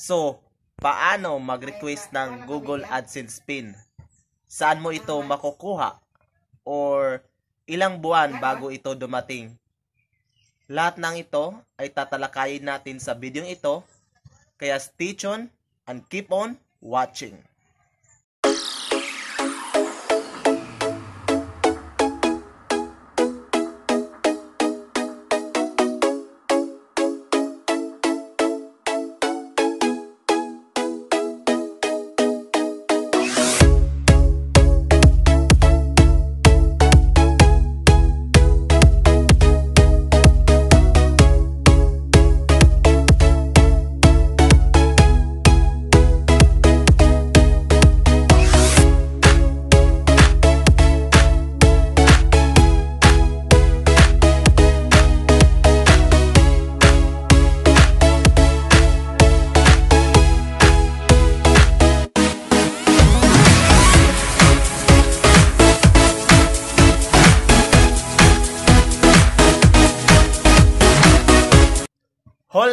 So, paano mag-request ng Google AdSense PIN? Saan mo ito makukuha? Or ilang buwan bago ito dumating? Lahat ng ito ay tatalakayin natin sa video ito. Kaya stay tuned and keep on watching.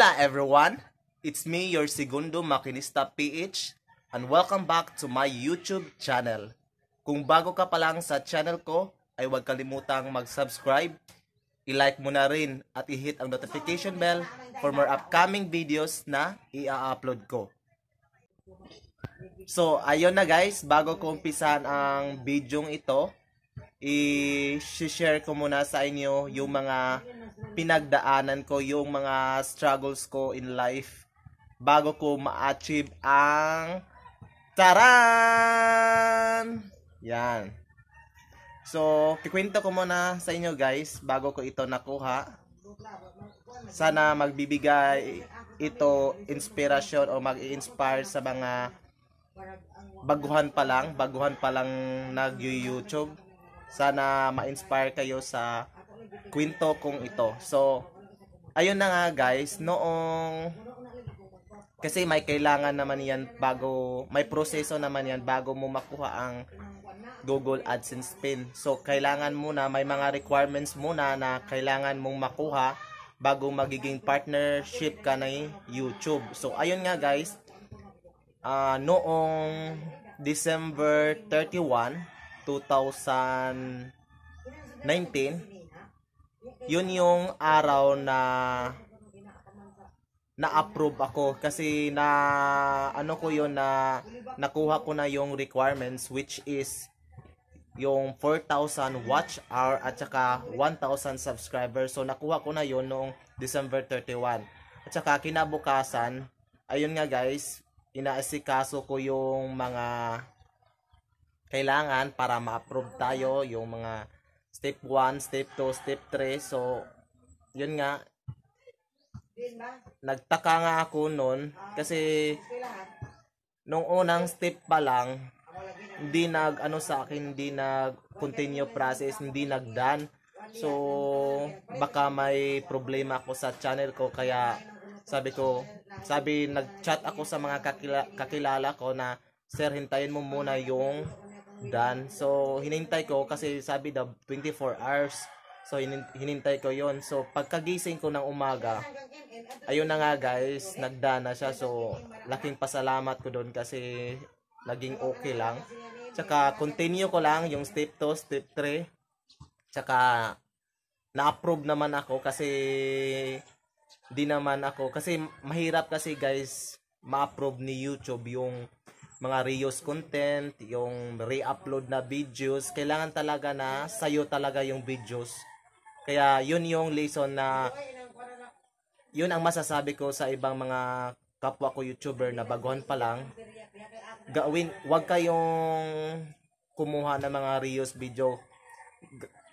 Hola everyone! It's me, your Segundo Makinista PH and welcome back to my YouTube channel. Kung bago ka pa lang sa channel ko, ay huwag kalimutang mag-subscribe, i-like mo na rin at i-hit ang notification bell for more upcoming videos na i-upload ko. So, ayun na guys, bago ko umpisan ang video ito, i-share ko muna sa inyo yung mga pinagdaanan ko, yung mga struggles ko in life bago ko ma-achieve ang taran! Yan. So, kikwento ko muna sa inyo guys bago ko ito nakuha. Sana magbibigay ito inspirasyon o mag-inspire sa mga baguhan pa lang, baguhan pa lang nag-YouTube. Sana ma-inspire kayo sa kwento kong ito. So, ayun na nga guys, noong kasi may kailangan naman yan bago, may proseso naman yan bago mo makuha ang Google AdSense pin. So, kailangan muna, may mga requirements muna na kailangan mong makuha bago magiging partnership ka ng YouTube. So, ayun nga guys, uh, noong December 31, 2019, yun yung araw na na-approve ako kasi na ano ko yun na nakuha ko na yung requirements which is yung 4,000 watch hour at saka 1,000 subscribers. So nakuha ko na yun noong December 31. At saka kinabukasan, ayun nga guys, inaasikaso ko yung mga kailangan para ma-approve tayo yung mga Step 1, step 2, step 3. So, yun nga. Nagtaka nga ako noon kasi nung unang step pa lang, hindi nag ano sa akin, hindi nag continue process, hindi nag done. So, baka may problema ako sa channel ko kaya sabi ko, sabi nag-chat ako sa mga kakila, kakilala ko na sir hintayin mo muna yung done. So, hinintay ko kasi sabi daw 24 hours. So, hinintay ko yon So, pagkagising ko ng umaga, ayun na nga guys, nagdana siya. So, laking pasalamat ko doon kasi naging okay lang. Tsaka, continue ko lang yung step 2, step 3. Tsaka, na-approve naman ako kasi di naman ako. Kasi, mahirap kasi guys, ma-approve ni YouTube yung mga reuse content, yung re-upload na videos, kailangan talaga na sa'yo talaga yung videos. Kaya yun yung lesson na yun ang masasabi ko sa ibang mga kapwa ko YouTuber na baguhan pa lang. Gawin, wag kayong kumuha ng mga reuse video.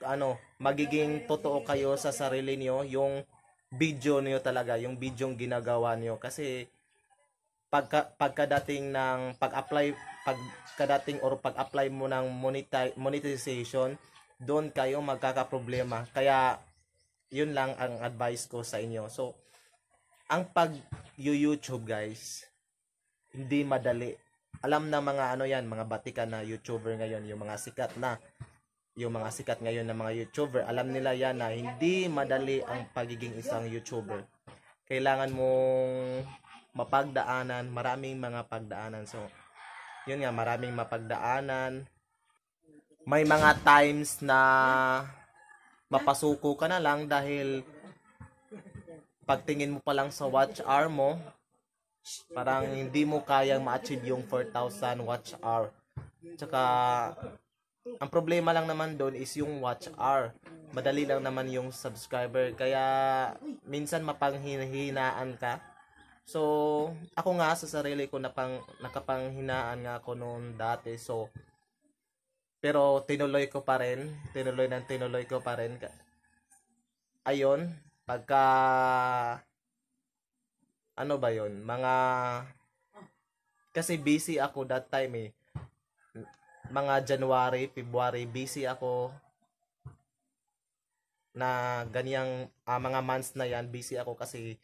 ano, magiging totoo kayo sa sarili niyo yung video niyo talaga, yung video ginagawa niyo kasi pagka, pagkadating ng pag-apply pagkadating or pag-apply mo ng monetize, monetization doon kayo magkakaproblema kaya yun lang ang advice ko sa inyo so ang pag YouTube guys hindi madali alam na mga ano yan mga batikan na YouTuber ngayon yung mga sikat na yung mga sikat ngayon na mga YouTuber alam nila yan na hindi madali ang pagiging isang YouTuber kailangan mong mapagdaanan, maraming mga pagdaanan. So, yun nga, maraming mapagdaanan. May mga times na mapasuko ka na lang dahil pagtingin mo pa lang sa watch hour mo, parang hindi mo kayang ma-achieve yung 4,000 watch hour. Tsaka, ang problema lang naman doon is yung watch hour. Madali lang naman yung subscriber. Kaya, minsan mapanghinaan ka So, ako nga sa sarili ko napang, nakapanghinaan nga ako noon dati. So, pero tinuloy ko pa rin. Tinuloy ng tinuloy ko pa rin. Ayun, pagka ano ba yon mga kasi busy ako that time eh mga January, February busy ako na ganyang uh, mga months na yan busy ako kasi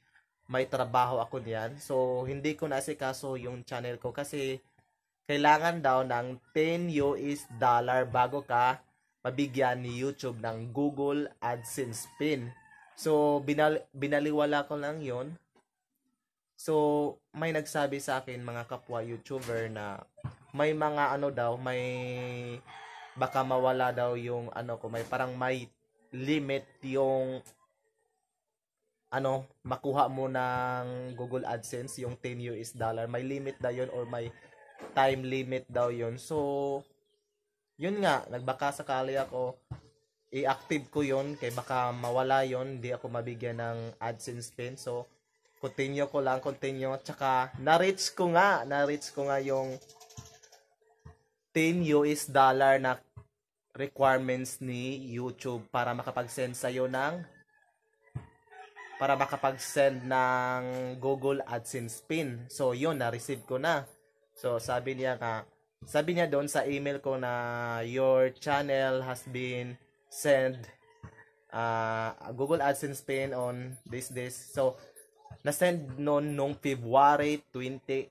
may trabaho ako diyan. So, hindi ko nasikaso yung channel ko kasi kailangan daw ng 10 US dollar bago ka mabigyan ni YouTube ng Google AdSense pin. So, binal binaliwala ko lang yon So, may nagsabi sa akin mga kapwa YouTuber na may mga ano daw, may baka mawala daw yung ano ko, may parang may limit yung ano, makuha mo ng Google AdSense yung 10 US dollar. May limit daw yon or may time limit daw yon. So, yun nga, nagbaka sakali ako i-active ko yon kay baka mawala yon hindi ako mabigyan ng AdSense pin. So, continue ko lang, continue. Tsaka, na-reach ko nga, na-reach ko nga yung 10 US dollar na requirements ni YouTube para makapag-send sa'yo ng para makapag-send ng Google AdSense pin. So, yun, na-receive ko na. So, sabi niya ka, sabi niya doon sa email ko na your channel has been sent uh, Google AdSense pin on this, this. So, na-send noon nung February 28,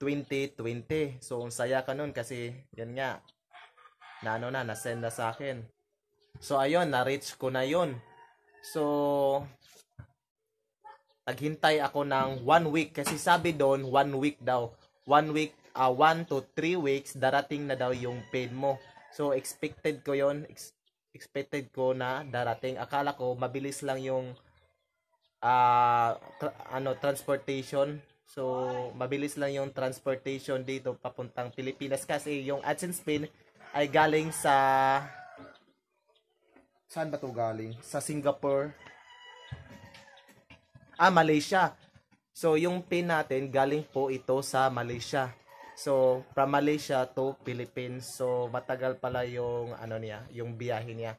2020. So, ang saya ka noon kasi, yan nga, na ano na, na-send na sa akin. So, ayun, na-reach ko na yon So, naghintay ako ng one week kasi sabi doon one week daw one week uh, one to three weeks darating na daw yung pain mo so expected ko yon ex- expected ko na darating akala ko mabilis lang yung uh, tra- ano transportation so mabilis lang yung transportation dito papuntang Pilipinas kasi yung AdSense pin ay galing sa saan ba to galing sa Singapore Ah, Malaysia. So, yung pin natin, galing po ito sa Malaysia. So, from Malaysia to Philippines. So, matagal pala yung, ano niya, yung biyahe niya.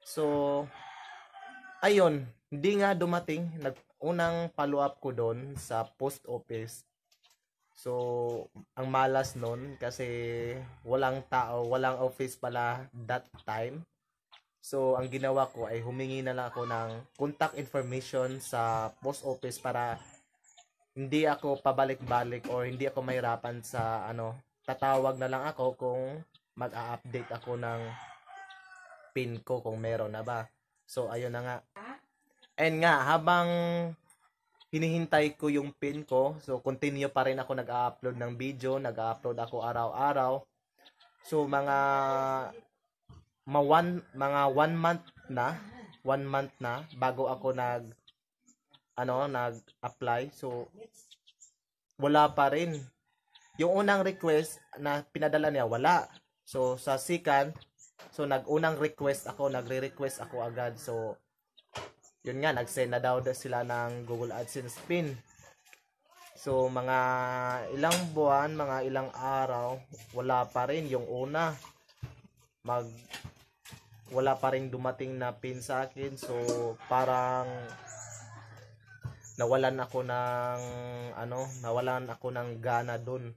So, ayun, hindi nga dumating. Nag, unang follow-up ko doon sa post office. So, ang malas noon kasi walang tao, walang office pala that time. So, ang ginawa ko ay humingi na lang ako ng contact information sa post office para hindi ako pabalik-balik or hindi ako mahirapan sa ano, tatawag na lang ako kung mag-a-update ako ng pin ko kung meron na ba. So, ayun na nga. And nga, habang hinihintay ko yung pin ko, so continue pa rin ako nag-upload ng video, nag-upload ako araw-araw. So, mga ma one, mga one month na, one month na bago ako nag ano, nag-apply. So wala pa rin. Yung unang request na pinadala niya wala. So sa second, so nag-unang request ako, nagre-request ako agad. So yun nga, nag-send na daw sila ng Google AdSense pin. So, mga ilang buwan, mga ilang araw, wala pa rin yung una. Mag, wala pa rin dumating na pin sa akin so parang nawalan ako ng ano nawalan ako ng gana doon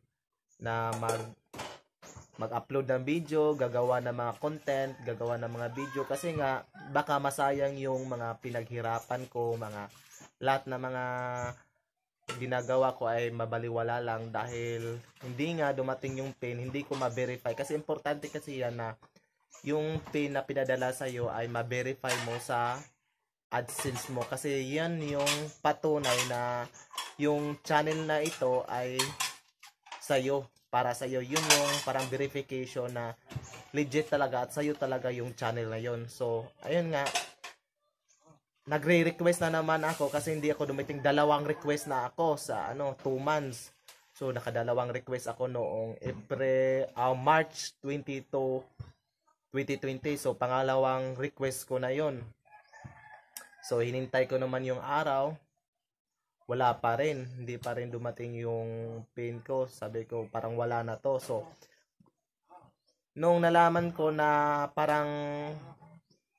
na mag mag-upload ng video, gagawa ng mga content, gagawa ng mga video kasi nga baka masayang yung mga pinaghirapan ko, mga lahat na mga ginagawa ko ay mabaliwala lang dahil hindi nga dumating yung pin, hindi ko ma-verify kasi importante kasi yan na yung pin na pinadala sa'yo ay ma-verify mo sa AdSense mo. Kasi yan yung patunay na yung channel na ito ay sa'yo. Para sa'yo. Yun yung parang verification na legit talaga at sa'yo talaga yung channel na yun. So, ayun nga. Nagre-request na naman ako kasi hindi ako dumiting. Dalawang request na ako sa ano, 2 months. So, nakadalawang request ako noong April, uh, March 22 2020. So, pangalawang request ko na yon So, hinintay ko naman yung araw. Wala pa rin. Hindi pa rin dumating yung pin ko. Sabi ko, parang wala na to. So, nung nalaman ko na parang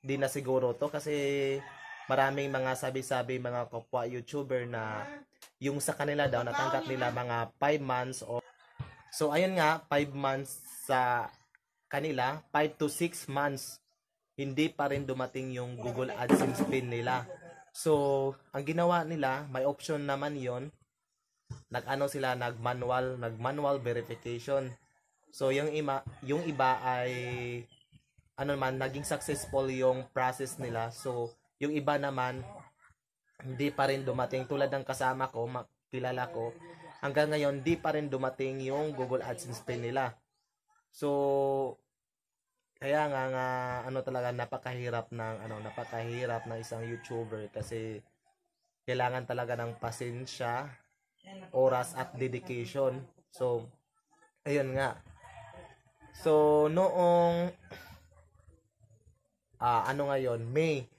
di na siguro to kasi maraming mga sabi-sabi mga kapwa YouTuber na yung sa kanila daw natanggap nila mga 5 months o or... So ayun nga 5 months sa kanila 5 to 6 months hindi pa rin dumating yung Google AdSense pin nila. So, ang ginawa nila, may option naman yon Nag-ano sila, nag-manual, nag-manual verification. So, yung, ima, yung iba ay, ano naman, naging successful yung process nila. So, yung iba naman, hindi pa rin dumating. Tulad ng kasama ko, kilala ko, hanggang ngayon, hindi pa rin dumating yung Google AdSense pin nila. So, kaya nga nga ano talaga napakahirap ng ano napakahirap ng isang YouTuber kasi kailangan talaga ng pasensya, oras at dedication. So ayun nga. So noong ah, ano ngayon, May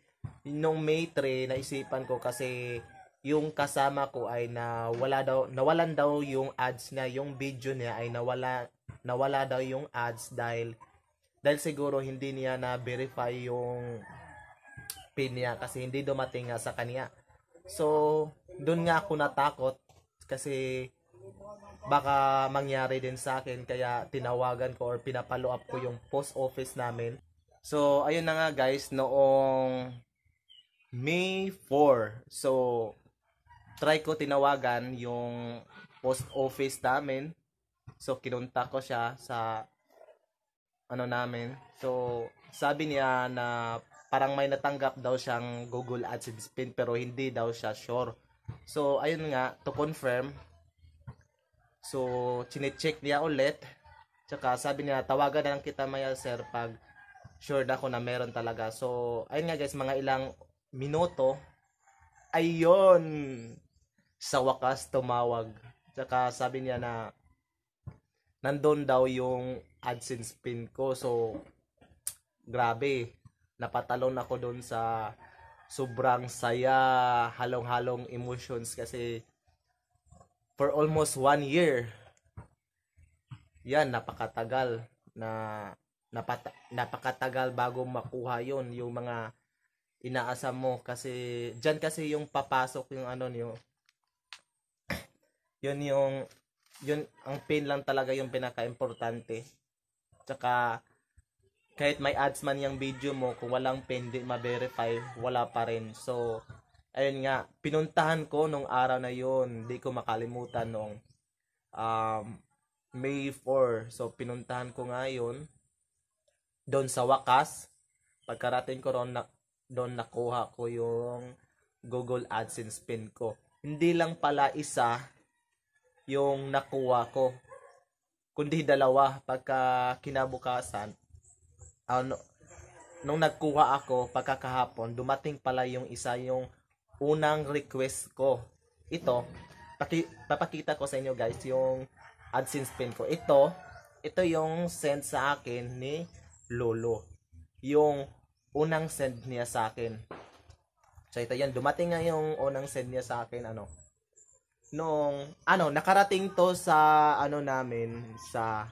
nung May 3 naisipan ko kasi yung kasama ko ay nawala daw nawalan daw yung ads niya, yung video niya ay nawala nawala daw yung ads dahil dahil siguro hindi niya na-verify yung pin niya kasi hindi dumating nga sa kanya. So, doon nga ako natakot kasi baka mangyari din sa akin kaya tinawagan ko or pinapalo up ko yung post office namin. So, ayun na nga guys, noong May 4. So, try ko tinawagan yung post office namin. So, kinunta ko siya sa ano namin. So, sabi niya na parang may natanggap daw siyang Google AdSense pin pero hindi daw siya sure. So, ayun nga, to confirm. So, chinecheck niya ulit. Tsaka sabi niya, tawagan na lang kita maya sir pag sure na ako na meron talaga. So, ayun nga guys, mga ilang minuto. Ayun! Sa wakas, tumawag. Tsaka sabi niya na nandun daw yung AdSense pin ko. So, grabe. Napatalon ako doon sa sobrang saya, halong-halong emotions kasi for almost one year, yan, napakatagal na napata, napakatagal bago makuha yon yung mga inaasam mo kasi diyan kasi yung papasok yung ano niyo yun yung yun ang pain lang talaga yung pinaka-importante. Tsaka kahit may ads man yung video mo, kung walang pain, di ma-verify, wala pa rin. So, ayun nga, pinuntahan ko nung araw na yun, di ko makalimutan nung um, May 4. So, pinuntahan ko nga yun. Doon sa wakas, pagkarating ko ron, na, doon nakuha ko yung Google AdSense pin ko. Hindi lang pala isa, yung nakuha ko. Kundi dalawa pagka kinabukasan. Ano, nung nagkuha ako pagkakahapon, dumating pala yung isa yung unang request ko. Ito, paki, papakita ko sa inyo guys yung AdSense pin ko. Ito, ito yung send sa akin ni Lolo. Yung unang send niya sa akin. So ito yan, dumating nga yung unang send niya sa akin ano nung ano nakarating to sa ano namin sa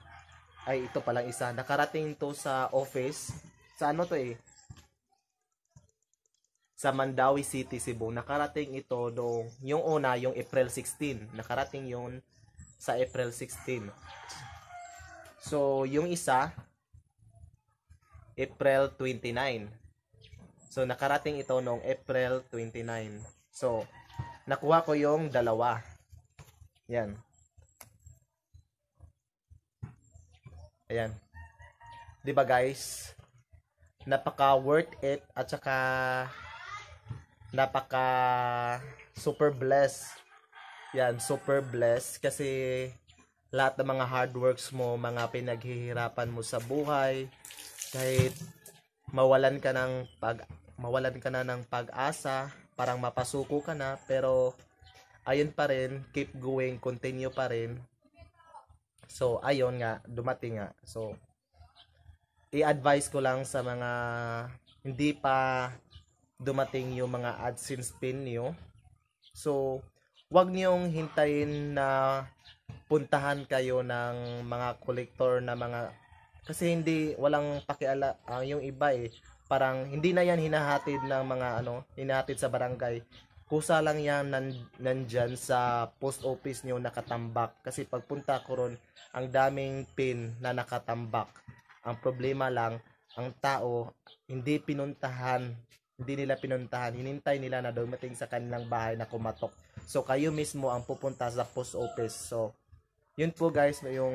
ay ito pa lang isa nakarating to sa office sa ano to eh sa Mandawi City, Cebu. Nakarating ito nung, yung una, yung April 16. Nakarating yon sa April 16. So, yung isa, April 29. So, nakarating ito nung April 29. So, nakuha ko yung dalawa. Yan. Ayan. 'Di ba guys? Napaka worth it at saka napaka super blessed. Yan, super blessed kasi lahat ng mga hard works mo, mga pinaghihirapan mo sa buhay, kahit mawalan ka ng pag mawalan ka na ng pag-asa, parang mapasuko ka na, pero ayun pa rin, keep going, continue pa rin. So, ayun nga, dumating nga. So, i-advise ko lang sa mga hindi pa dumating yung mga AdSense pin nyo. So, wag niyong hintayin na puntahan kayo ng mga collector na mga kasi hindi walang pakiala uh, yung iba eh parang hindi na yan hinahatid ng mga ano, hinahatid sa barangay. Kusa lang yan nan, nandyan sa post office nyo nakatambak. Kasi pagpunta ko ron, ang daming pin na nakatambak. Ang problema lang, ang tao hindi pinuntahan, hindi nila pinuntahan. Hinintay nila na dumating sa kanilang bahay na kumatok. So, kayo mismo ang pupunta sa post office. So, yun po guys, yung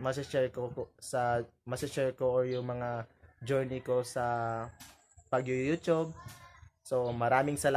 masashare ko sa masashare ko or yung mga journey ko sa pag-YouTube. So maraming salamat.